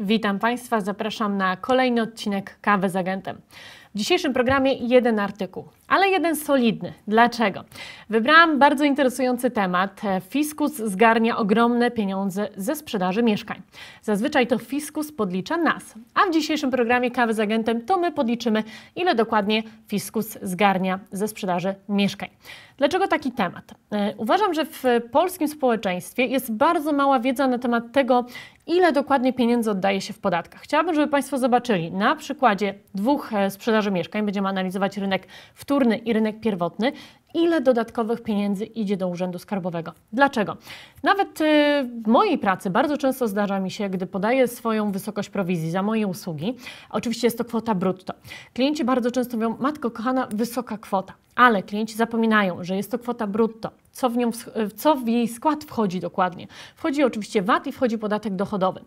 Witam Państwa, zapraszam na kolejny odcinek Kawy z Agentem. W dzisiejszym programie jeden artykuł, ale jeden solidny. Dlaczego? Wybrałam bardzo interesujący temat. Fiskus zgarnia ogromne pieniądze ze sprzedaży mieszkań. Zazwyczaj to fiskus podlicza nas, a w dzisiejszym programie Kawy z Agentem to my podliczymy, ile dokładnie fiskus zgarnia ze sprzedaży mieszkań. Dlaczego taki temat? E, uważam, że w polskim społeczeństwie jest bardzo mała wiedza na temat tego, ile dokładnie pieniędzy oddaje się w podatkach. Chciałabym, żeby Państwo zobaczyli na przykładzie dwóch e, sprzedaży sprzedaży mieszkań, będziemy analizować rynek wtórny i rynek pierwotny, ile dodatkowych pieniędzy idzie do Urzędu Skarbowego. Dlaczego? Nawet y, w mojej pracy bardzo często zdarza mi się, gdy podaję swoją wysokość prowizji za moje usługi, oczywiście jest to kwota brutto. Klienci bardzo często mówią, matko kochana, wysoka kwota, ale klienci zapominają, że jest to kwota brutto co w, nią, co w jej skład wchodzi dokładnie. Wchodzi oczywiście VAT i wchodzi podatek dochodowy.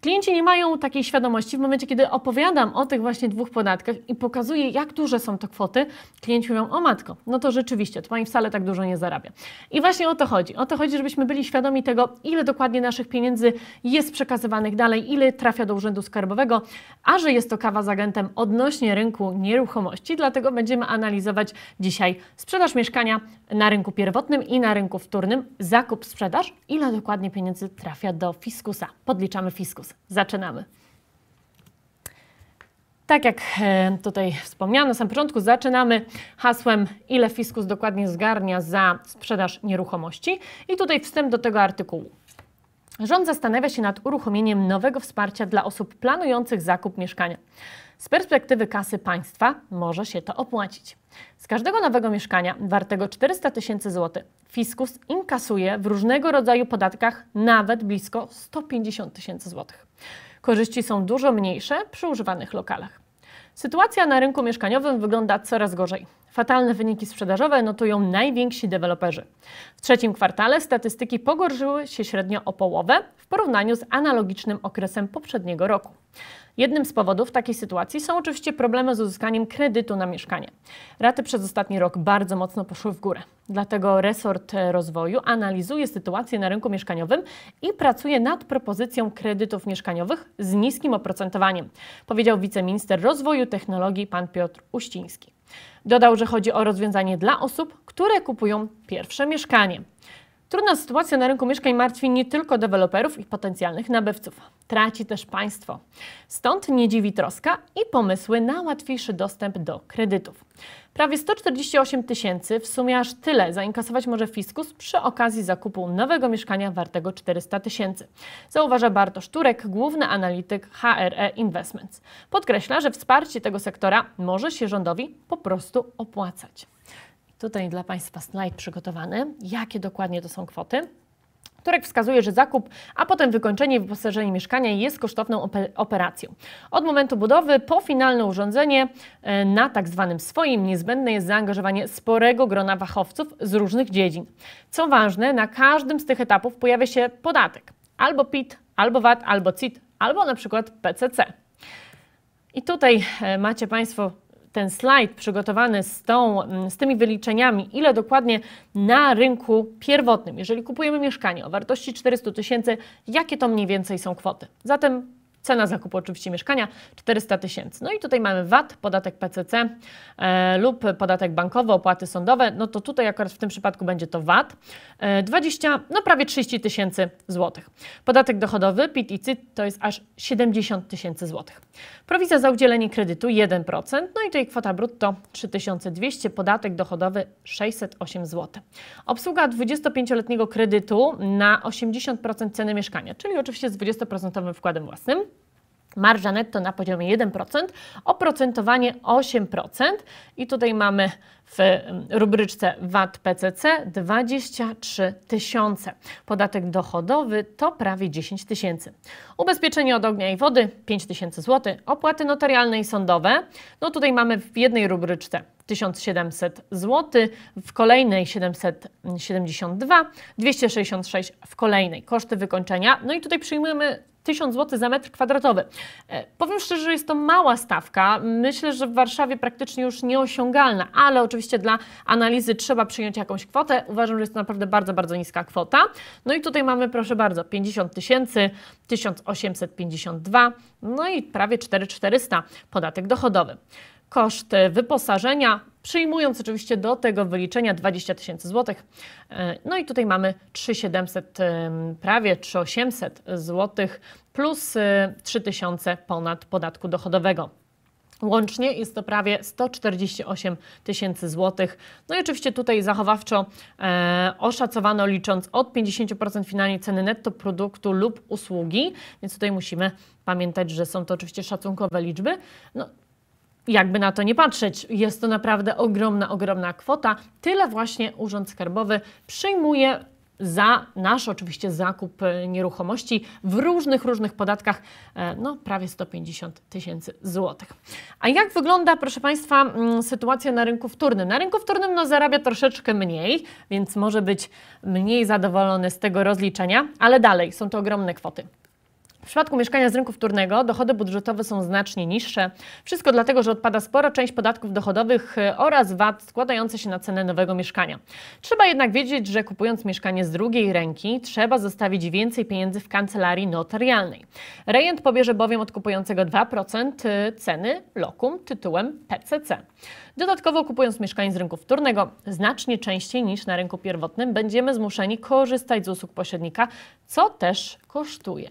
Klienci nie mają takiej świadomości. W momencie, kiedy opowiadam o tych właśnie dwóch podatkach i pokazuję, jak duże są to kwoty, klienci mówią, o matko, no to rzeczywiście, to pani wcale tak dużo nie zarabia. I właśnie o to chodzi. O to chodzi, żebyśmy byli świadomi tego, ile dokładnie naszych pieniędzy jest przekazywanych dalej, ile trafia do Urzędu Skarbowego, a że jest to kawa z agentem odnośnie rynku nieruchomości, dlatego będziemy analizować dzisiaj sprzedaż mieszkania na rynku pierwotnym i na rynku wtórnym zakup, sprzedaż, ile dokładnie pieniędzy trafia do fiskusa. Podliczamy fiskus. Zaczynamy. Tak jak e, tutaj wspomniano na samym początku, zaczynamy hasłem, ile fiskus dokładnie zgarnia za sprzedaż nieruchomości i tutaj wstęp do tego artykułu. Rząd zastanawia się nad uruchomieniem nowego wsparcia dla osób planujących zakup mieszkania. Z perspektywy kasy państwa może się to opłacić. Z każdego nowego mieszkania wartego 400 tysięcy złotych fiskus inkasuje w różnego rodzaju podatkach nawet blisko 150 tysięcy złotych. Korzyści są dużo mniejsze przy używanych lokalach. Sytuacja na rynku mieszkaniowym wygląda coraz gorzej. Fatalne wyniki sprzedażowe notują najwięksi deweloperzy. W trzecim kwartale statystyki pogorszyły się średnio o połowę w porównaniu z analogicznym okresem poprzedniego roku. Jednym z powodów takiej sytuacji są oczywiście problemy z uzyskaniem kredytu na mieszkanie. Raty przez ostatni rok bardzo mocno poszły w górę. Dlatego resort rozwoju analizuje sytuację na rynku mieszkaniowym i pracuje nad propozycją kredytów mieszkaniowych z niskim oprocentowaniem, powiedział wiceminister rozwoju technologii pan Piotr Uściński. Dodał, że chodzi o rozwiązanie dla osób, które kupują pierwsze mieszkanie. Trudna sytuacja na rynku mieszkań martwi nie tylko deweloperów i potencjalnych nabywców. Traci też państwo. Stąd nie dziwi troska i pomysły na łatwiejszy dostęp do kredytów. Prawie 148 tysięcy, w sumie aż tyle zainkasować może fiskus przy okazji zakupu nowego mieszkania wartego 400 tysięcy. Zauważa Bartosz Turek, główny analityk HRE Investments. Podkreśla, że wsparcie tego sektora może się rządowi po prostu opłacać. Tutaj dla Państwa slajd przygotowany, jakie dokładnie to są kwoty. Turek wskazuje, że zakup, a potem wykończenie i wyposażenie mieszkania jest kosztowną operacją. Od momentu budowy po finalne urządzenie e, na tak zwanym swoim niezbędne jest zaangażowanie sporego grona wachowców z różnych dziedzin. Co ważne, na każdym z tych etapów pojawia się podatek. Albo PIT, albo VAT, albo CIT, albo na przykład PCC. I tutaj e, macie Państwo ten slajd przygotowany z, tą, mm, z tymi wyliczeniami, ile dokładnie na rynku pierwotnym, jeżeli kupujemy mieszkanie o wartości 400 tysięcy, jakie to mniej więcej są kwoty. Zatem Cena zakupu oczywiście mieszkania 400 tysięcy. No i tutaj mamy VAT, podatek PCC e, lub podatek bankowy, opłaty sądowe. No to tutaj akurat w tym przypadku będzie to VAT. E, 20, no prawie 30 tysięcy złotych. Podatek dochodowy PIT i CIT to jest aż 70 tysięcy złotych. Prowizja za udzielenie kredytu 1%, no i tutaj kwota brutto 3200, podatek dochodowy 608 zł. Obsługa 25-letniego kredytu na 80% ceny mieszkania, czyli oczywiście z 20% wkładem własnym marża netto na poziomie 1%, oprocentowanie 8% i tutaj mamy w mm, rubryczce VAT PCC 23 tysiące. Podatek dochodowy to prawie 10 tysięcy. Ubezpieczenie od ognia i wody 5 tysięcy zł. Opłaty notarialne i sądowe. No tutaj mamy w jednej rubryczce 1700 zł, w kolejnej 772, 266 w kolejnej. Koszty wykończenia. No i tutaj przyjmujemy 1000 zł za metr kwadratowy. E, powiem szczerze, że jest to mała stawka. Myślę, że w Warszawie praktycznie już nieosiągalna, ale oczywiście dla analizy trzeba przyjąć jakąś kwotę. Uważam, że jest to naprawdę bardzo, bardzo niska kwota. No i tutaj mamy, proszę bardzo, 50 tysięcy, 1852, no i prawie 4400 podatek dochodowy koszt wyposażenia, przyjmując oczywiście do tego wyliczenia 20 tysięcy złotych. E, no i tutaj mamy 3700, e, prawie 3800 złotych plus 3000 e, ponad podatku dochodowego. Łącznie jest to prawie 148 tysięcy złotych. No i oczywiście tutaj zachowawczo e, oszacowano licząc od 50% finalnej ceny netto produktu lub usługi, więc tutaj musimy pamiętać, że są to oczywiście szacunkowe liczby. No, jakby na to nie patrzeć, jest to naprawdę ogromna, ogromna kwota. Tyle właśnie Urząd Skarbowy przyjmuje za nasz oczywiście zakup e, nieruchomości w różnych, różnych podatkach, e, no prawie 150 tysięcy złotych. A jak wygląda, proszę Państwa, sytuacja na rynku wtórnym? Na rynku wtórnym no, zarabia troszeczkę mniej, więc może być mniej zadowolony z tego rozliczenia, ale dalej są to ogromne kwoty. W przypadku mieszkania z rynku wtórnego dochody budżetowe są znacznie niższe. Wszystko dlatego, że odpada spora część podatków dochodowych e, oraz VAT składające się na cenę nowego mieszkania. Trzeba jednak wiedzieć, że kupując mieszkanie z drugiej ręki, trzeba zostawić więcej pieniędzy w kancelarii notarialnej. Rejent pobierze bowiem od kupującego 2% e, ceny lokum tytułem PCC. Dodatkowo kupując mieszkanie z rynku wtórnego, znacznie częściej niż na rynku pierwotnym będziemy zmuszeni korzystać z usług pośrednika, co też kosztuje.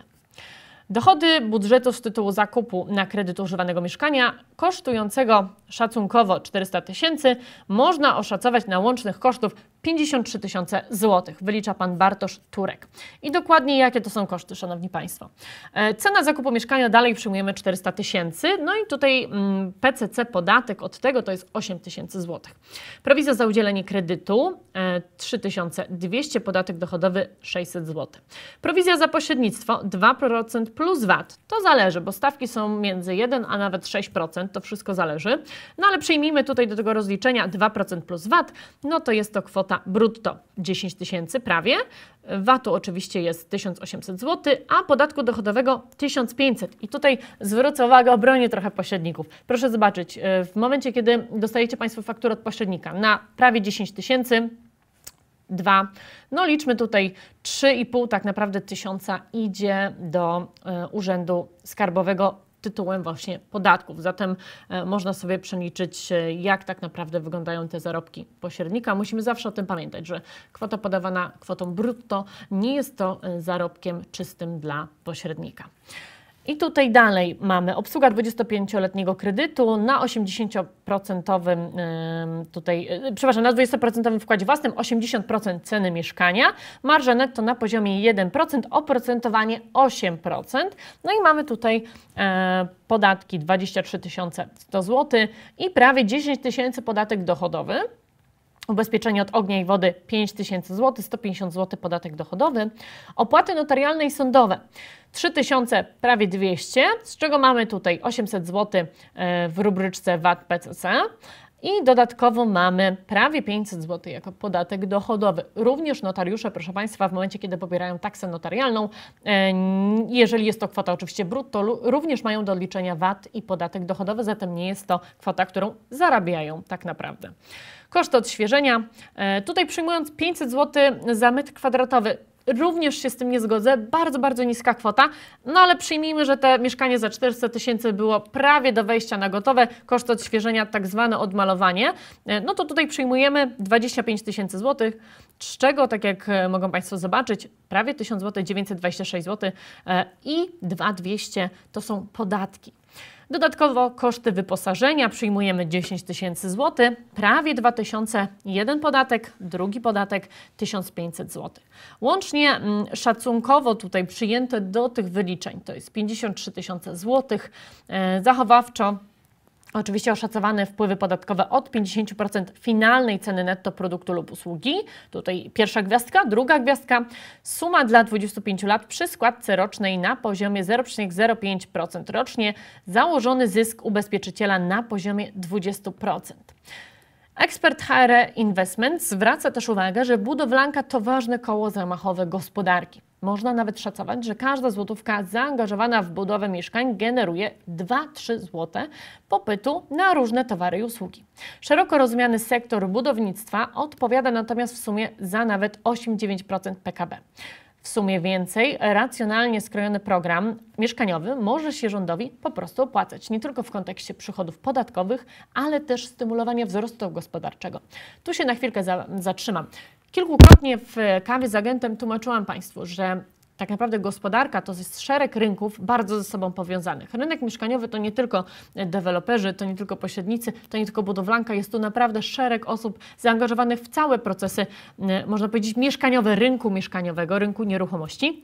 Dochody budżetu z tytułu zakupu na kredyt używanego mieszkania kosztującego szacunkowo 400 tysięcy można oszacować na łącznych kosztów 53 tysiące złotych, wylicza pan Bartosz Turek. I dokładnie jakie to są koszty, szanowni państwo. E, cena zakupu mieszkania dalej przyjmujemy 400 tysięcy, no i tutaj mm, PCC podatek od tego to jest 8 tysięcy złotych. Prowizja za udzielenie kredytu 3200, e, podatek dochodowy 600 zł. Prowizja za pośrednictwo 2% plus VAT. To zależy, bo stawki są między 1 a nawet 6%, to wszystko zależy. No ale przyjmijmy tutaj do tego rozliczenia 2% plus VAT, no to jest to kwota kwota brutto 10 tysięcy prawie, VAT-u oczywiście jest 1800 zł, a podatku dochodowego 1500. I tutaj zwrócę uwagę, obronię trochę pośredników. Proszę zobaczyć, e, w momencie, kiedy dostajecie Państwo fakturę od pośrednika na prawie 10 tysięcy, 2. No liczmy tutaj 3,5 tak naprawdę tysiąca idzie do y, Urzędu Skarbowego tytułem właśnie podatków. Zatem e, można sobie przeliczyć, e, jak tak naprawdę wyglądają te zarobki pośrednika. Musimy zawsze o tym pamiętać, że kwota podawana kwotą brutto nie jest to e, zarobkiem czystym dla pośrednika. I tutaj dalej mamy obsługa 25-letniego kredytu na 80% tutaj, e, przepraszam, na 20% wkładzie własnym, 80% ceny mieszkania, marża netto na poziomie 1%, oprocentowanie 8%. No i mamy tutaj e, podatki 23 100 zł i prawie 10 tysięcy podatek dochodowy. Ubezpieczenie od ognia i wody 5000 zł, 150 zł podatek dochodowy. Opłaty notarialne i sądowe 3000, prawie 200, z czego mamy tutaj 800 zł e, w rubryczce VAT PCC i dodatkowo mamy prawie 500 zł jako podatek dochodowy. Również notariusze, proszę Państwa, w momencie, kiedy pobierają taksę notarialną, e, jeżeli jest to kwota oczywiście brutto, również mają do liczenia VAT i podatek dochodowy, zatem nie jest to kwota, którą zarabiają tak naprawdę. Koszt odświeżenia. E, tutaj przyjmując 500 zł za metr kwadratowy, Również się z tym nie zgodzę, bardzo, bardzo niska kwota, no ale przyjmijmy, że te mieszkanie za 400 tysięcy było prawie do wejścia na gotowe, koszt odświeżenia, tak zwane odmalowanie. E, no to tutaj przyjmujemy 25 tysięcy złotych, z czego, tak jak e, mogą Państwo zobaczyć, prawie 1000 zł, 926 zł i 2200 to są podatki. Dodatkowo koszty wyposażenia przyjmujemy 10 tysięcy zł, prawie 2 tysiące, jeden podatek, drugi podatek 1500 zł. Łącznie mm, szacunkowo tutaj przyjęte do tych wyliczeń to jest 53 tysiące złotych, e, zachowawczo Oczywiście oszacowane wpływy podatkowe od 50% finalnej ceny netto produktu lub usługi. Tutaj pierwsza gwiazdka, druga gwiazdka. Suma dla 25 lat przy składce rocznej na poziomie 0,05% rocznie. Założony zysk ubezpieczyciela na poziomie 20%. Ekspert HR e Investment zwraca też uwagę, że budowlanka to ważne koło zamachowe gospodarki. Można nawet szacować, że każda złotówka zaangażowana w budowę mieszkań generuje 2-3 złote popytu na różne towary i usługi. Szeroko rozumiany sektor budownictwa odpowiada natomiast w sumie za nawet 8-9% PKB. W sumie więcej, racjonalnie skrojony program mieszkaniowy może się rządowi po prostu opłacać, nie tylko w kontekście przychodów podatkowych, ale też stymulowania wzrostu gospodarczego. Tu się na chwilkę za zatrzymam. Kilkukrotnie w kawie z agentem tłumaczyłam Państwu, że tak naprawdę gospodarka to jest szereg rynków bardzo ze sobą powiązanych. Rynek mieszkaniowy to nie tylko deweloperzy, to nie tylko pośrednicy, to nie tylko budowlanka, jest tu naprawdę szereg osób zaangażowanych w całe procesy, można powiedzieć, mieszkaniowe rynku mieszkaniowego, rynku nieruchomości.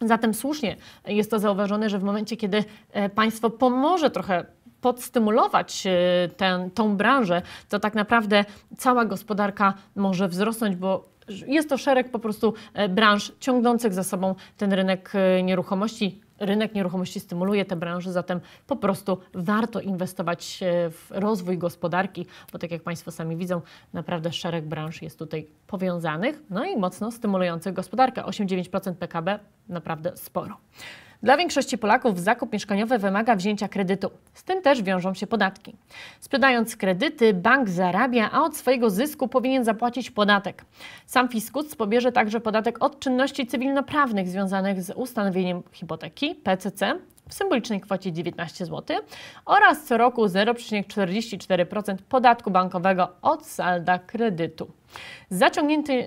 Zatem słusznie jest to zauważone, że w momencie, kiedy e, państwo pomoże trochę podstymulować y, tę, tą branżę, to tak naprawdę cała gospodarka może wzrosnąć, bo jest to szereg po prostu e, branż ciągnących za sobą ten rynek e, nieruchomości. Rynek nieruchomości stymuluje te branże, zatem po prostu warto inwestować e, w rozwój gospodarki, bo tak jak Państwo sami widzą, naprawdę szereg branż jest tutaj powiązanych, no i mocno stymulujących gospodarkę. 8-9% PKB naprawdę sporo. Dla większości Polaków zakup mieszkaniowy wymaga wzięcia kredytu. Z tym też wiążą się podatki. Sprzedając kredyty, bank zarabia, a od swojego zysku powinien zapłacić podatek. Sam fiskus pobierze także podatek od czynności cywilnoprawnych związanych z ustanowieniem hipoteki, PCC w symbolicznej kwocie 19 zł oraz co roku 0,44% podatku bankowego od salda kredytu. Z,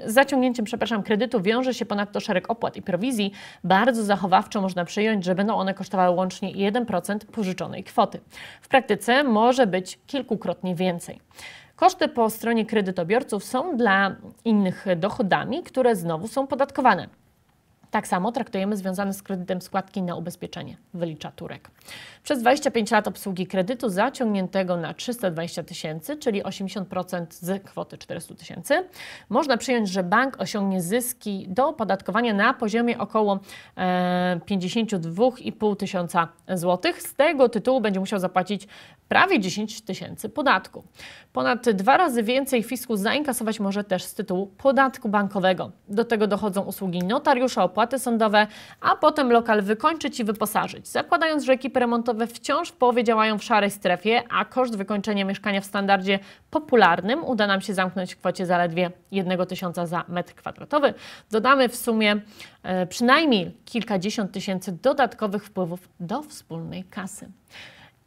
zaciągnięciem przepraszam, kredytu wiąże się ponadto szereg opłat i prowizji. Bardzo zachowawczo można przyjąć, że będą one kosztowały łącznie 1% pożyczonej kwoty. W praktyce może być kilkukrotnie więcej. Koszty po stronie kredytobiorców są dla innych dochodami, które znowu są podatkowane. Tak samo traktujemy związane z kredytem składki na ubezpieczenie, wylicza Turek. Przez 25 lat obsługi kredytu zaciągniętego na 320 tysięcy, czyli 80% z kwoty 400 tysięcy, można przyjąć, że bank osiągnie zyski do opodatkowania na poziomie około 52,5 e, tysiąca złotych. Z tego tytułu będzie musiał zapłacić prawie 10 tysięcy podatku. Ponad dwa razy więcej fiskus zainkasować może też z tytułu podatku bankowego. Do tego dochodzą usługi notariusza, opłaty sądowe, a potem lokal wykończyć i wyposażyć. Zakładając, że ekipy remontowe wciąż w połowie działają w szarej strefie, a koszt wykończenia mieszkania w standardzie popularnym uda nam się zamknąć w kwocie zaledwie 1 tysiąca za metr kwadratowy, dodamy w sumie e, przynajmniej kilkadziesiąt tysięcy dodatkowych wpływów do wspólnej kasy.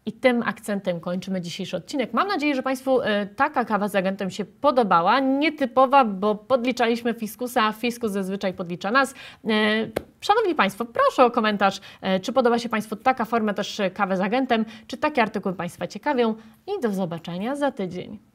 I tym akcentem kończymy dzisiejszy odcinek. Mam nadzieję, że Państwu e, taka kawa z agentem się podobała. Nietypowa, bo podliczaliśmy fiskusa, a fiskus zazwyczaj podlicza nas. E, szanowni Państwo, proszę o komentarz, e, czy podoba się Państwu taka forma też kawy z agentem, czy takie artykuły Państwa ciekawią. I do zobaczenia za tydzień.